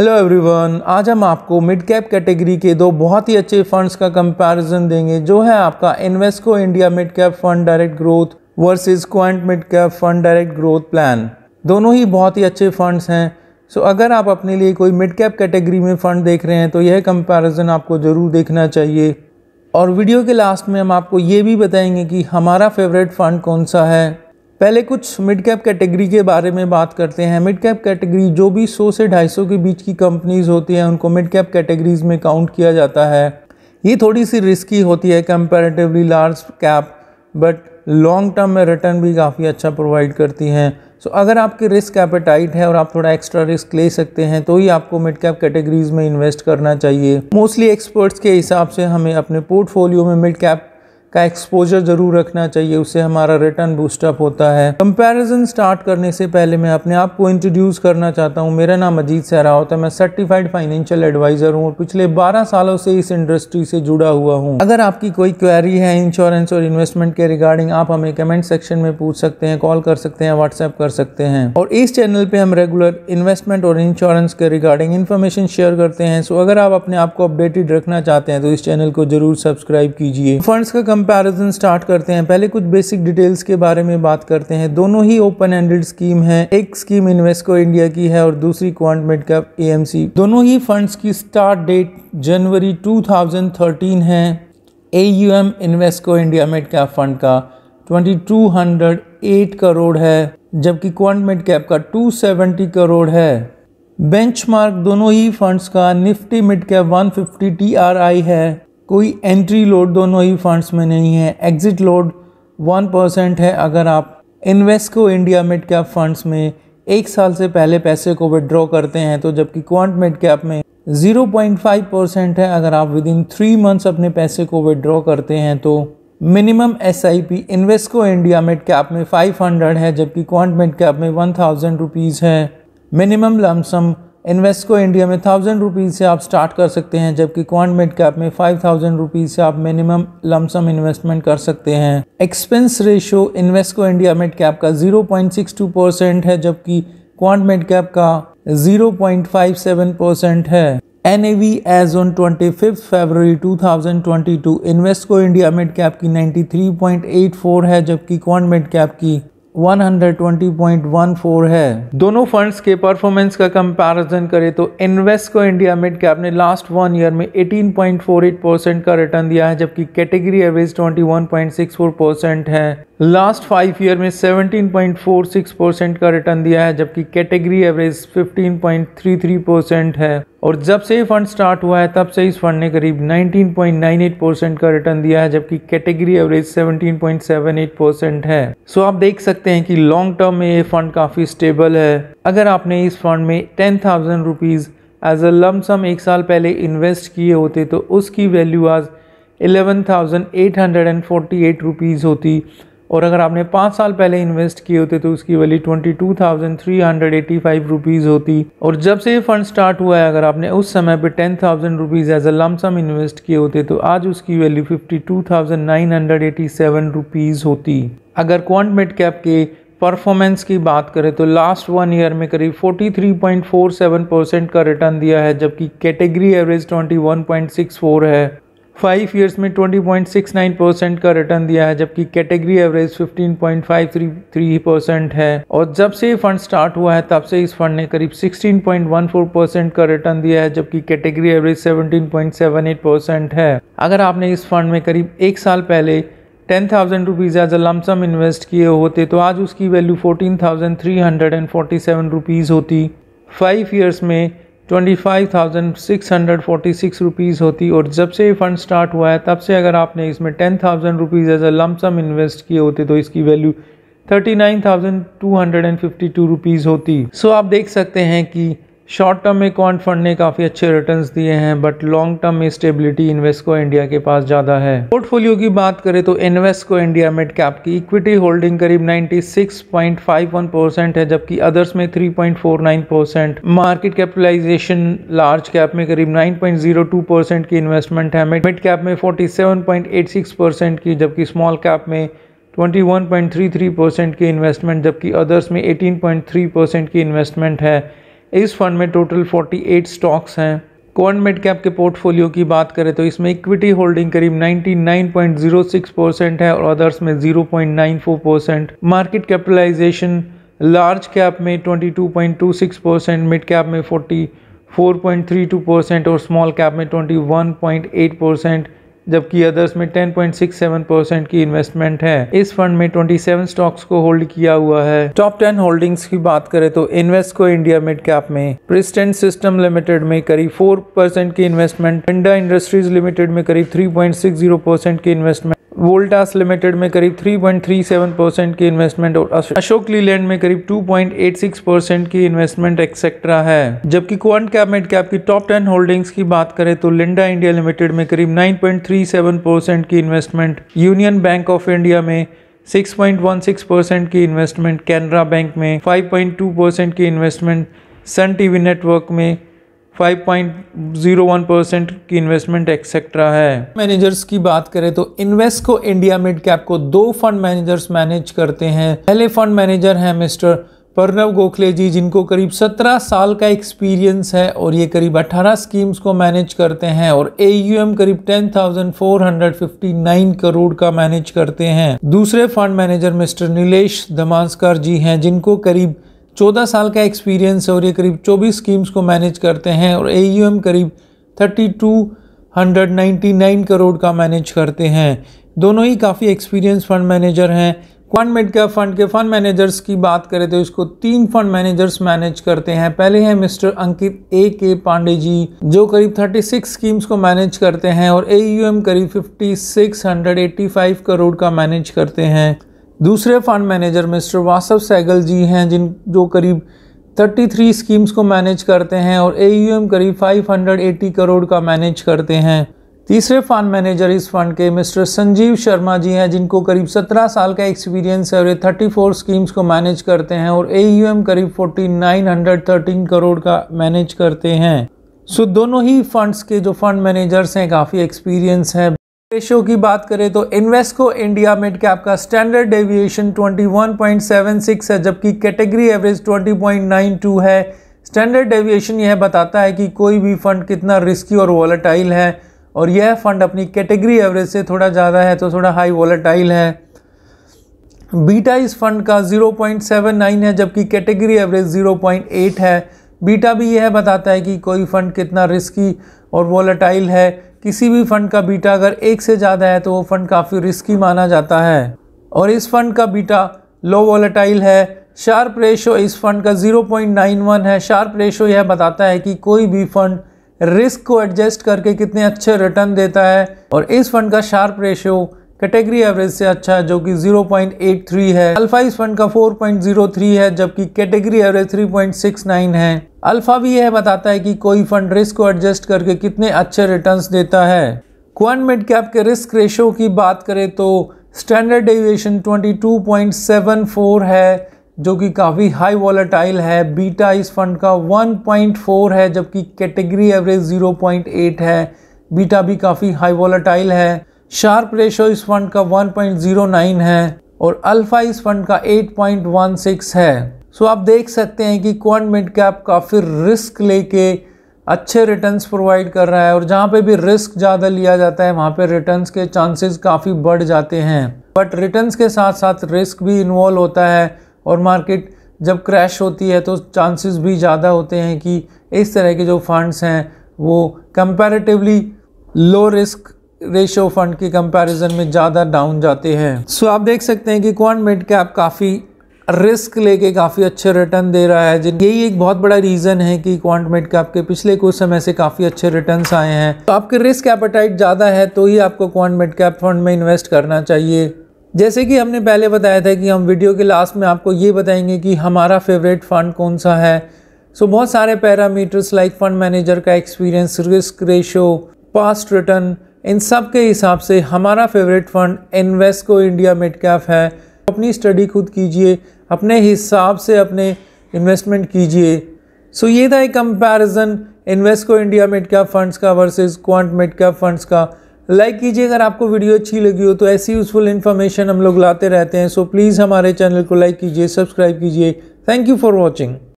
hello everyone आज हम आपको मिड कैप कैटेगरी के दो बहुत ही अच्छे फंड्स का कंपैरिजन देंगे जो है आपका Invesco India mid cap fund direct growth versus Quant mid cap fund direct growth plan दोनों ही बहुत ही अच्छे फंड्स हैं सो अगर आप अपने लिए कोई मिड कैप कैटेगरी में फ़ंड देख रहे हैं तो यह कंपेरिजन आपको ज़रूर देखना चाहिए और वीडियो के लास्ट में हम आपको ये भी बताएंगे कि हमारा फेवरेट फ़ंड कौन सा है पहले कुछ मिड कैप कैटेगरी के बारे में बात करते हैं मिड कैप कैटेगरी जो भी 100 से 250 के बीच की कंपनीज होती हैं उनको मिड कैप कैटेगरीज में काउंट किया जाता है ये थोड़ी सी रिस्की होती है comparatively large cap but long term में रिटर्न भी काफ़ी अच्छा प्रोवाइड करती हैं सो so, अगर आपकी रिस्क एपेटाइट है और आप थोड़ा एक्स्ट्रा रिस्क ले सकते हैं तो ही आपको मिड कैप कैटेगरीज में इन्वेस्ट करना चाहिए मोस्टली एक्सपर्ट्स के हिसाब से हमें अपने पोर्टफोलियो में मिड कैप का एक्सपोजर ज़रूर रखना चाहिए उससे हमारा रिटर्न बूस्टअप होता है कंपैरिजन स्टार्ट करने से पहले मैं अपने आप को इंट्रोड्यूस करना चाहता हूँ मेरा नाम अजीत सहरावत है मैं सर्टिफाइड फाइनेंशियल एडवाइज़र हूँ और पिछले 12 सालों से इस इंडस्ट्री से जुड़ा हुआ हूँ अगर आपकी कोई क्वेरी है इंश्योरेंस और इन्वेस्टमेंट के रिगार्डिंग आप हमें कमेंट सेक्शन में पूछ सकते हैं कॉल कर सकते हैं व्हाट्सएप कर सकते हैं और इस चैनल पर हम रेगुलर इन्वेस्टमेंट और इंश्योरेंस के रिगार्डिंग इन्फॉर्मेशन शेयर करते हैं सो अगर आप अपने आप को अपडेटेड रखना चाहते हैं तो इस चैनल को जरूर सब्सक्राइब कीजिए फंड का कंपैरिजन स्टार्ट करते हैं पहले कुछ बेसिक डिटेल्स के बारे में बात करते हैं दोनों ही ओपन एंडेड स्कीम है एक स्कीम इन्वेस्टको इंडिया की है और दूसरी क्वांट मिड कैप ए दोनों ही फंड्स की स्टार्ट डेट जनवरी 2013 है A U M Invesco India mid cap fund का 2208 करोड़ है जबकि क्वांट मिड कैप का 270 करोड़ है बेंचमार्क दोनों ही फंड्स का निफ्टी मिड कैप 150 टीआरआई है कोई एंट्री लोड दोनों ही फंड्स में नहीं है एग्ज़िट लोड वन परसेंट है अगर आप Invesco India mid cap funds में एक साल से पहले पैसे को विड्रॉ करते हैं तो जबकि क्वांट मिड कैप में 0.5 परसेंट है अगर आप विद इन थ्री मंथ्स अपने पैसे को विड्रॉ करते हैं तो minimum S I P Invesco India mid cap में हंड्रेड है जबकि क्वांट मिड कैप में वन थाउजेंड रुपीज़ है मिनिमम लमसम इन्वेस्को इंडिया में थाउजेंड रुपीज़ से आप स्टार्ट कर सकते हैं जबकि क्वान कैप में फाइव थाउजेंड रुपीज़ से आप मिनिमम लमसम इन्वेस्टमेंट कर सकते हैं expense ratio Invesco India mid cap का zero point six two percent है जबकि क्वान कैप का zero point five seven percent है N A V as on twenty fifth February two thousand twenty two Invesco India mid cap की ninety three point eight four है जबकि Quant cap की 120.14 है दोनों फंड्स के performance का कंपैरिजन करें तो इन्वेस्टको इंडिया मिड कैप ने लास्ट वन ईयर में 18.48 परसेंट का रिटर्न दिया है जबकि कैटेगरी एवरेज 21.64 परसेंट है लास्ट फाइव ईयर में 17.46 परसेंट का रिटर्न दिया है जबकि कैटेगरी एवरेज 15.33 परसेंट है और जब से ये फंड स्टार्ट हुआ है तब से इस फंड ने करीब 19.98 परसेंट का रिटर्न दिया है जबकि कैटेगरी एवरेज 17.78 परसेंट है सो आप देख सकते हैं कि लॉन्ग टर्म में ये फंड काफ़ी स्टेबल है अगर आपने इस फंड में ten thousand rupees as a lump sum एक साल पहले इन्वेस्ट किए होते तो उसकी वैल्यू आज eleven thousand eight hundred and forty eight rupees होती और अगर आपने पाँच साल पहले इन्वेस्ट किए होते तो उसकी value twenty two thousand three hundred eighty five rupees होती और जब से ये फंड स्टार्ट हुआ है अगर आपने उस समय पे ten thousand rupees as a lump sum invest किए होते तो आज उसकी value fifty two thousand nine hundred eighty seven rupees होती अगर क्वांट मिड कैप के परफॉर्मेंस की बात करें तो लास्ट वन ईयर में करीब 43.47 परसेंट का रिटर्न दिया है जबकि कैटेगरी एवरेज 21.64 है फाइव ईयर्स में 20.69 परसेंट का रिटर्न दिया है जबकि कैटेगरी एवरेज 15.533 परसेंट है और जब से फंड स्टार्ट हुआ है तब से इस फंड ने करीब 16.14 परसेंट का रिटर्न दिया है जबकि कैटेगरी एवरेज 17.78 परसेंट है अगर आपने इस फंड में करीब एक साल पहले ten thousand rupees as a lump sum invest किए होते तो आज उसकी value fourteen thousand three hundred and forty seven rupees होती फाइव ईयर्स में twenty five thousand six hundred forty six rupees होती और जब से ये फंड स्टार्ट हुआ है तब से अगर आपने इसमें ten thousand rupees as a lump sum invest किए होते तो इसकी value thirty nine thousand two hundred and fifty two rupees so सो so, आप देख सकते हैं कि शॉर्ट टर्म में क्वांट फंड ने काफ़ी अच्छे रिटर्न्स दिए हैं बट लॉन्ग टर्म में स्टेबिलिटी इन्वेस्को इंडिया के पास ज़्यादा है पोर्टफोलियो की बात करें तो इन्वेस्को इंडिया मिड कैप की इक्विटी होल्डिंग करीब 96.51 परसेंट है जबकि अदर्स में 3.49 percent market capitalization large cap में करीब 9.02 परसेंट की इन्वेस्टमेंट है मिड कैप में फोर्टी परसेंट की जबकि स्मॉल कैप में 21.33 परसेंट की इन्वेस्टमेंट जबकि अदर्स में 18.3 परसेंट की इन्वेस्टमेंट है इस फंड में टोटल 48 स्टॉक्स हैं क्वान मिड कैप के पोर्टफोलियो की बात करें तो इसमें इक्विटी होल्डिंग करीब 99.06 परसेंट है और अदर्स में 0.94 percent market capitalization large cap में 22.26 परसेंट मिड कैप में 44.32 परसेंट और स्मॉल कैप में 21.8 परसेंट जबकि अदर्स में 10.67 परसेंट की इन्वेस्टमेंट है इस फंड में 27 स्टॉक्स को होल्ड किया हुआ है टॉप 10 होल्डिंग्स की बात करें तो इन्वेस्टको इंडिया मिड कैप में प्रिस्टेंट सिस्टम लिमिटेड में करीब 4 परसेंट की इन्वेस्टमेंट इंडा इंडस्ट्रीज लिमिटेड में करीब 3.60 परसेंट की इन्वेस्टमेंट वोल्टास लिमिटेड में करीब 3.37 परसेंट की इन्वेस्टमेंट और अशोक लीलैंड में करीब 2.86 परसेंट की इन्वेस्टमेंट एक्सेट्रा है जबकि क्वांट कैप मेड कैप की टॉप 10 होल्डिंग्स की बात करें तो लिंडा इंडिया लिमिटेड में करीब 9.37 परसेंट की investment Union Bank of India में 6.16 परसेंट की इन्वेस्टमेंट कैनरा बैंक में 5.2 परसेंट की इन्वेस्टमेंट सन टीवी नेटवर्क में 5.01 परसेंट की इन्वेस्टमेंट एक्सेट्रा है मैनेजर्स की बात करें तो इन्वेस्ट को इंडिया मिड कैप को दो फंड मैनेजर्स मैनेज करते हैं पहले फंड मैनेजर हैं मिस्टर प्रणव गोखले जी जिनको करीब 17 साल का एक्सपीरियंस है और ये करीब 18 स्कीम्स को मैनेज करते हैं और ए करीब 10,459 करोड़ का मैनेज करते हैं दूसरे fund manager mister Nilesh Dhamanskar ji हैं जिनको करीब चौदह साल का एक्सपीरियंस है और ये करीब चौबीस स्कीम्स को मैनेज करते हैं और ए करीब thirty two hundred ninety nine crore का मैनेज करते हैं दोनों ही काफ़ी एक्सपीरियंस फंड मैनेजर हैं क्वान मिड कैप फंड के फंड मैनेजर्स की बात करें तो इसको तीन फंड मैनेजर्स मैनेज करते हैं पहले हैं मिस्टर अंकित ए के पांडे जी जो करीब 36 स्कीम्स को मैनेज करते हैं और ए करीब 5685 करोड़ का मैनेज करते हैं दूसरे fund manager mister Vasav Sehgal ji हैं जिन जो करीब 33 स्कीम्स को मैनेज करते हैं और ए करीब 580 करोड़ का मैनेज करते हैं तीसरे फंड मैनेजर इस फंड के मिस्टर संजीव शर्मा जी हैं जिनको करीब 17 साल का एक्सपीरियंस है और ये 34 स्कीम्स को मैनेज करते हैं और एयूएम करीब 4913 करोड़ का मैनेज करते हैं सो दोनों ही फंड्स के जो फंड मैनेजर्स हैं काफ़ी एक्सपीरियंस हैं रेशियो की बात करें तो इन्वेस्को इंडिया मिड कैप का स्टैंडर्ड डेविएशन 21.76 है जबकि कैटेगरी एवरेज 20.92 है स्टैंडर्ड डेविएशन यह बताता है कि कोई भी फंड कितना रिस्की और वॉलेटाइल है और यह फंड अपनी कैटेगरी एवरेज से थोड़ा ज़्यादा है तो थोड़ा हाई वॉलेटाइल है बीटा इस फंड का 0.79 है जबकि कैटेगरी एवरेज 0.8 है बीटा भी यह बताता है कि कोई फंड कितना रिस्की और वॉलेटाइल है किसी भी फंड का बीटा अगर एक से ज़्यादा है तो वो फंड काफ़ी रिस्की माना जाता है और इस फंड का बीटा लो वॉलेटाइल है शार्प रेशो इस फंड का 0.91 है शार्प रेशो यह बताता है कि कोई भी फंड रिस्क को एडजस्ट करके कितने अच्छे रिटर्न देता है और इस फंड का शार्प रेशो कैटेगरी एवरेज से अच्छा है जो कि 0.83 है अल्फा इस फंड का 4.03 है जबकि कैटेगरी एवरेज 3.69 है अल्फा भी यह बताता है कि कोई फंड रिस्क को एडजस्ट करके कितने अच्छे रिटर्न्स देता है क्वान मिड कैप के रिस्क रेशो की बात करें तो स्टैंडर्ड डेविएशन 22.74 है जो कि काफ़ी हाई वॉलेटाइल है बीटा इस फंड का 1.4 है जबकि कैटेगरी एवरेज 0.8 है बीटा भी काफ़ी हाई वॉलेटाइल है शार्प रेशो इस फंड का 1.09 है और अल्फा इस फंड का 8.16 है सो आप देख सकते हैं कि क्वांट मिड कैप काफ़ी रिस्क लेके अच्छे रिटर्न्स प्रोवाइड कर रहा है और जहाँ पे भी रिस्क ज़्यादा लिया जाता है वहाँ पे रिटर्न्स के चांसेस काफ़ी बढ़ जाते हैं बट रिटर्न्स के साथ साथ रिस्क भी इन्वॉल्व होता है और मार्केट जब क्रैश होती है तो चांसेस भी ज़्यादा होते हैं कि इस तरह के जो फंड्स हैं वो comparatively low risk ratio fund के कंपैरिजन में ज़्यादा डाउन जाते हैं सो आप देख सकते हैं कि क्वान मिड कैप काफ़ी रिस्क लेके काफ़ी अच्छे रिटर्न दे रहा है जिन यही एक बहुत बड़ा रीज़न है कि क्वांट मिड कैप के पिछले कुछ समय से काफ़ी अच्छे रिटर्न आए हैं तो आपके रिस्क एपेटाइट ज़्यादा है तो ही आपको क्वांट मिड कैप फंड में इन्वेस्ट करना चाहिए जैसे कि हमने पहले बताया था कि हम वीडियो के लास्ट में आपको ये बताएंगे कि हमारा फेवरेट फ़ंड कौन सा है सो बहुत सारे पैरामीटर्स लाइक फ़ंड मैनेजर का experience risk ratio past return इन सब के हिसाब से हमारा favourite fund Invesco India mid cap है अपनी स्टडी खुद कीजिए अपने हिसाब से अपने इन्वेस्टमेंट कीजिए सो ये था एक comparison Invesco India mid cap funds का versus Quant mid cap funds का लाइक कीजिए अगर आपको वीडियो अच्छी लगी हो तो ऐसी यूज़फुल इन्फॉर्मेशन हम लोग लाते रहते हैं सो प्लीज़ हमारे चैनल को लाइक कीजिए सब्सक्राइब कीजिए थैंक यू फॉर वॉचिंग